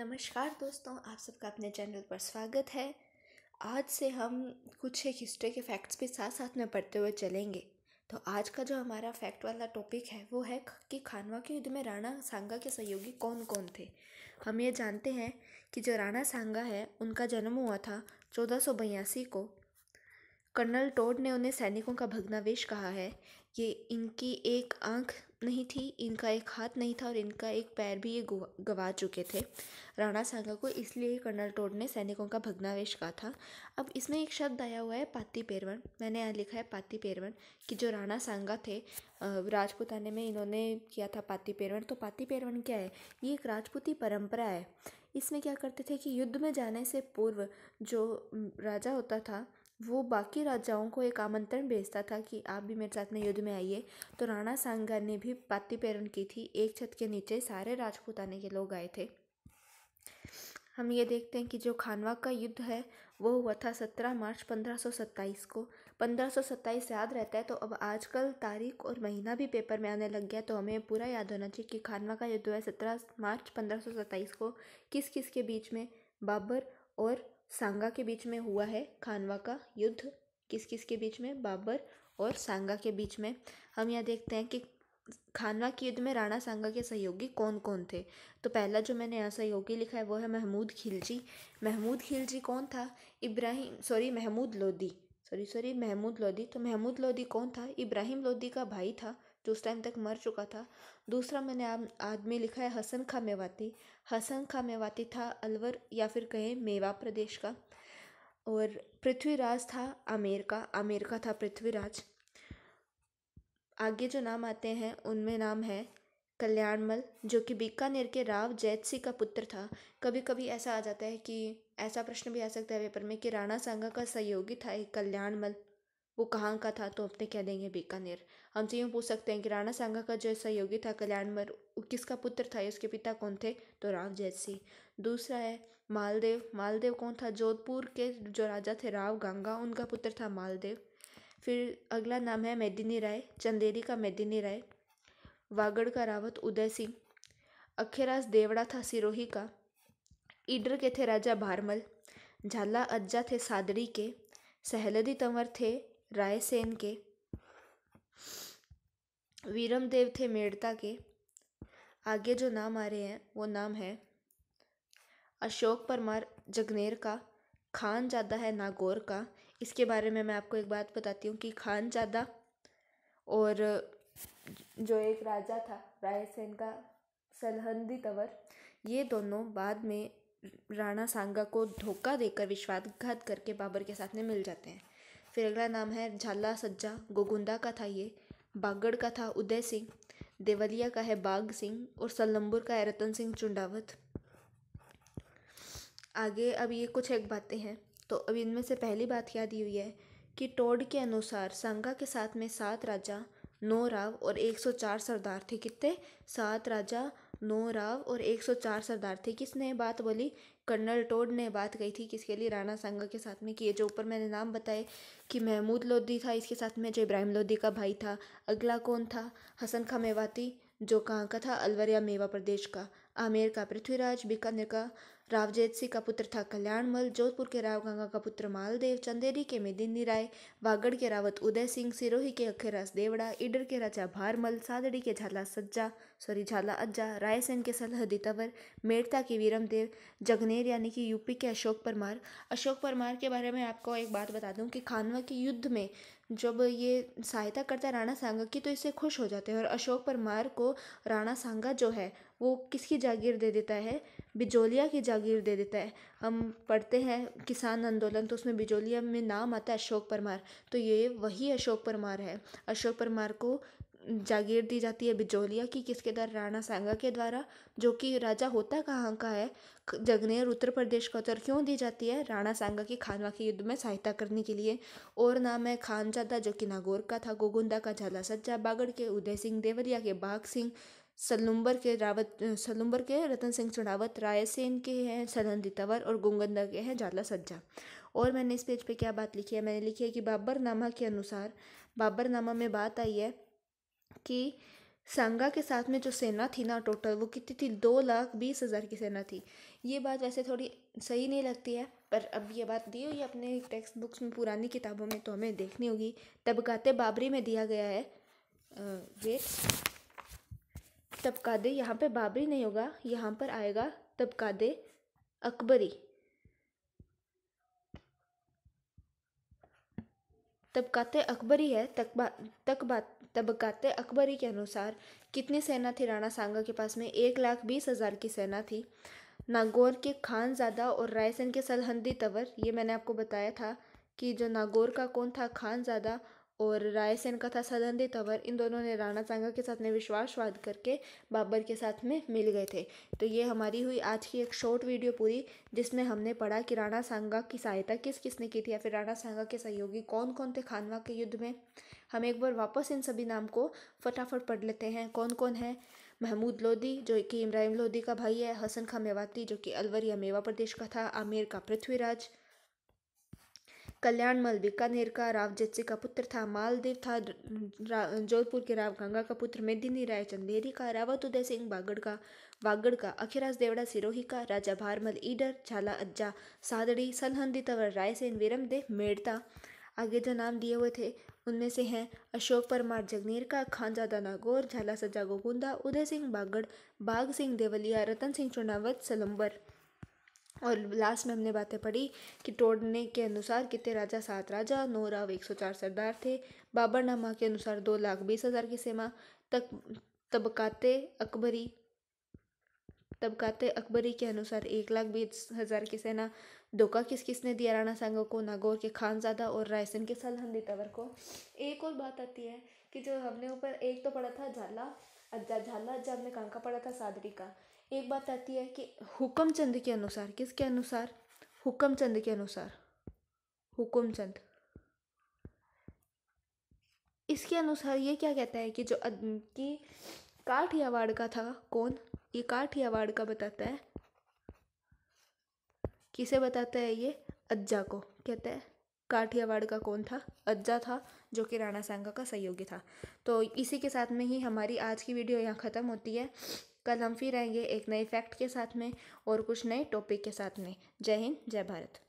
नमस्कार दोस्तों आप सबका अपने चैनल पर स्वागत है आज से हम कुछ एक हिस्ट्री के फैक्ट्स भी साथ साथ में पढ़ते हुए चलेंगे तो आज का जो हमारा फैक्ट वाला टॉपिक है वो है कि खानवा के युद्ध में राणा सांगा के सहयोगी कौन कौन थे हम ये जानते हैं कि जो राणा सांगा है उनका जन्म हुआ था चौदह को कर्नल टोड ने उन्हें सैनिकों का भग्नावेश कहा है ये इनकी एक आँख नहीं थी इनका एक हाथ नहीं था और इनका एक पैर भी ये गंवा चुके थे राणा सांगा को इसलिए कर्नल टोड ने सैनिकों का भगनावेश कहा था अब इसमें एक शब्द आया हुआ है पाती पेरवन मैंने यहाँ लिखा है पाती पेरवन कि जो राणा सांगा थे राजपुताने में इन्होंने किया था पाती पेरवन तो पाती पेरवन क्या है ये एक राजपूती परंपरा है इसमें क्या करते थे कि युद्ध में जाने से पूर्व जो राजा होता था वो बाकी राजाओं को एक आमंत्रण भेजता था कि आप भी मेरे साथ में युद्ध में आइए तो राणा सांगा ने भी पाती प्रेरण की थी एक छत के नीचे सारे राजपूताने के लोग आए थे हम ये देखते हैं कि जो खानवा का युद्ध है वो हुआ था सत्रह मार्च पंद्रह सौ सत्ताईस को पंद्रह सौ सत्ताईस याद रहता है तो अब आजकल तारीख और महीना भी पेपर में आने लग गया तो हमें पूरा याद होना चाहिए कि खानवा का युद्ध हुआ है सत्रह मार्च पंद्रह सौ सत्ताईस को किस किस के बीच में बाबर और सांगा के बीच में हुआ है खानवा का युद्ध किस किस के बीच में बाबर और सांगा के बीच में हम यह देखते हैं कि खानवा के युद्ध में राणा सांगा के सहयोगी कौन कौन थे तो पहला जो मैंने यहाँ सहयोगी लिखा है वो है महमूद खिलजी महमूद खिलजी कौन था Ibrahim sorry Mahmud Lodi sorry sorry Mahmud Lodi तो महमूद लोदी कौन था इब्राहिम लोदी का भाई था जो उस टाइम तक मर चुका था दूसरा मैंने आदमी लिखा है हसन खा मेवाती हसन खा मेवाती था अलवर या फिर कहें मेवा प्रदेश का और पृथ्वीराज था आमेर का आमेर का था पृथ्वीराज आगे जो नाम आते हैं उनमें नाम है कल्याणमल जो कि बीकानेर के राव जैत सिंह का पुत्र था कभी कभी ऐसा आ जाता है कि ऐसा प्रश्न भी आ सकता है पेपर में कि राणा सांगा का सहयोगी था एक कल्याणमल वो कहाँ का था तो अपने कह देंगे बीकानेर हमसे यूँ पूछ सकते हैं कि राणा सांगा का जो सहयोगी था वो किसका पुत्र था या उसके पिता कौन थे तो राव जैसी दूसरा है मालदेव मालदेव कौन था जोधपुर के जो राजा थे राव गंगा उनका पुत्र था मालदेव फिर अगला नाम है मेदिनी राय चंदेरी का मेदिनी राय वागड़ का रावत उदय सिंह अखेरास देवड़ा था सिरोही का ईडर के थे राजा भारमल झाला अज्जा थे सादड़ी के सहलदी तंवर थे रायसेन के वीरम देव थे मेड़ता के आगे जो नाम आ रहे हैं वो नाम है अशोक परमार जगनेर का खान ज़्यादा है नागौर का इसके बारे में मैं आपको एक बात बताती हूँ कि खान ज़्यादा और जो एक राजा था रायसेन का सलहंदी तंवर ये दोनों बाद में राणा सांगा को धोखा देकर विश्वासघात करके बाबर के साथ में मिल जाते हैं फिर अगला नाम है झाला सज्जा गोगुंदा का था ये बागड़ का था उदय सिंह देवलिया का है बाग सिंह और सलम्बुर का है रतन सिंह चुंडावत आगे अब ये कुछ एक बातें हैं तो अब इनमें से पहली बात याद ये हुई है कि टोड के अनुसार संगा के साथ में सात राजा नौ राव और एक सौ चार सरदार थे कितने सात राजा नौ राव और एक सौ चार सरदार थे किसने बात बोली कर्नल टोड ने बात कही थी किसके लिए राणा सांगा के साथ में किए जो ऊपर मैंने नाम बताए कि महमूद लोधी था इसके साथ में जो इब्राहिम लोधी का भाई था अगला कौन था हसन खा मेवाती जो कहाँ का था अलवर या मेवा प्रदेश का आमेर का पृथ्वीराज बीकानेर का रावजेत सिंह का पुत्र था कल्याणमल जोधपुर के राव गंगा का पुत्र मालदेव चंदेरी के मेदिनी राय वागड़ के रावत उदय सिंह सिरोही के अखेरास देवड़ा इडर के राजा भारमल सादड़ी के झाला सज्जा सॉरी झाला अज्जा रायसेन के सलहदी तंवर मेड़ता के वीरमदेव जगनेर यानी कि यूपी के अशोक परमार अशोक परमार के बारे में आपको एक बात बता दूँ कि खानवा के युद्ध में जब ये सहायता करता है राणा सांगा की तो इससे खुश हो जाते हैं और अशोक परमार को राणा सांगा जो है वो किसकी जागीर दे देता है बिजोलिया की जागीर दे देता है हम पढ़ते हैं किसान आंदोलन तो उसमें बिजोलिया में नाम आता है अशोक परमार तो ये वही अशोक परमार है अशोक परमार को जागीर दी जाती है बिजोलिया की किसके द्वारा राणा सांगा के द्वारा जो कि राजा होता कहाँ का है जगनेर उत्तर प्रदेश का उत्तर तो क्यों दी जाती है राणा सांगा की खानवा के युद्ध में सहायता करने के लिए और नाम है खानजादा जो कि नागौर का था गोगुंदा का झाला सज्जा बागड़ के उदय सिंह देवरिया के बाघ सिंह सलुम्बर के रावत सलुम्बर के रतन सिंह चुनावत रायसेन के हैं सदन दितावर और गोंगंदा के हैं जाला सज्जा और मैंने इस पेज पे क्या बात लिखी है मैंने लिखी है कि बाबरनामा के अनुसार बाबरनामा में बात आई है कि सांगा के साथ में जो सेना थी ना टोटल वो कितनी थी दो लाख बीस हज़ार की सेना थी ये बात वैसे थोड़ी सही नहीं लगती है पर अब ये बात दी हुई अपने टेक्स्ट बुक्स में पुरानी किताबों में तो हमें देखनी होगी तबकाते बाबरी में दिया गया है वेट तबका दे यहाँ पर बाबरी नहीं होगा यहाँ पर आएगा दे अकबरी तबकाते अकबरी है तकबा तकबा तबकाते अकबरी के अनुसार कितनी सेना थी राणा सांगा के पास में एक लाख बीस हज़ार की सेना थी नागौर के खानजादा और रायसेन के सलहंदी तवर ये मैंने आपको बताया था कि जो नागौर का कौन था खानजादा और रायसेन का था सदन तंवर इन दोनों ने राणा सांगा के साथ में विश्वासवाद करके बाबर के साथ में मिल गए थे तो ये हमारी हुई आज की एक शॉर्ट वीडियो पूरी जिसमें हमने पढ़ा कि राणा सांगा की सहायता किस किसने की थी या फिर राणा सांगा के सहयोगी कौन कौन थे खानवा के युद्ध में हम एक बार वापस इन सभी नाम को फटाफट पढ़ लेते हैं कौन कौन है महमूद लोधी जो कि इब्राहिम लोधी का भाई है हसन खां मेवाती जो कि अलवर या मेवा प्रदेश का था आमिर का पृथ्वीराज कल्याण मल बीकानेर का राव जत्सी का पुत्र था मालदेव था जोधपुर के राव गंगा का पुत्र मेदिनी राय चंदेरी का रावत उदय सिंह बागड़ का वागड़ का अखिराज देवड़ा सिरोही का राजा भारमल ईडर झाला अज्जा सादड़ी सलहंदी तंवर रायसेन विरमदेव मेड़ता आगे जो नाम दिए हुए थे उनमें से हैं अशोक परमार जगनीर का खानजादा नागौर झाला सज्जा गोगुंदा उदय सिंह बागड़ बाघ सिंह देवलिया रतन सिंह चुनावत सलम्बर और लास्ट में हमने बातें पढ़ी कि टोडने के अनुसार कितने राजा सात राजा नौ राव एक सौ चार सरदार थे बाबरनामा के अनुसार दो लाख बीस हज़ार की सेमा तक तबकाते अकबरी तबकाते अकबरी के अनुसार एक लाख बीस हज़ार की सेना धोखा किस किसने दिया राणा सांगो को नागौर के खानजादा और रायसेन के सलहंदी तवर को एक और बात आती है कि जो हमने ऊपर एक तो पढ़ा था झाला झाला जब हमने कांका पढ़ा था सादरी का एक बात आती है कि हुक्म चंद के अनुसार किसके अनुसार हुक्म चंद के अनुसार हुक्म चंद इसके अनुसार ये क्या कहता है कि जो कि काठियावाड़ का था कौन ये काठियावाड़ का बताता है किसे बताता है ये अज्जा को कहता है काठियावाड़ का कौन था अज्जा था जो कि राणा सांगा का सहयोगी था तो इसी के साथ में ही हमारी आज की वीडियो यहाँ ख़त्म होती है कल हम फिर आएंगे एक नए फैक्ट के साथ में और कुछ नए टॉपिक के साथ में जय हिंद जय भारत